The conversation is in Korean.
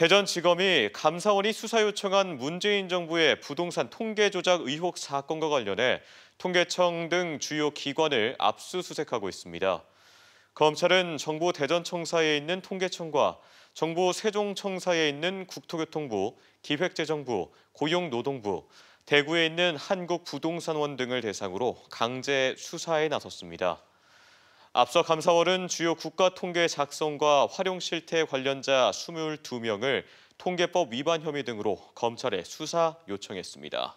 대전지검이 감사원이 수사 요청한 문재인 정부의 부동산 통계 조작 의혹 사건과 관련해 통계청 등 주요 기관을 압수수색하고 있습니다. 검찰은 정부 대전청사에 있는 통계청과 정부 세종청사에 있는 국토교통부, 기획재정부, 고용노동부, 대구에 있는 한국부동산원 등을 대상으로 강제 수사에 나섰습니다. 앞서 감사원은 주요 국가 통계 작성과 활용 실태 관련자 22명을 통계법 위반 혐의 등으로 검찰에 수사 요청했습니다.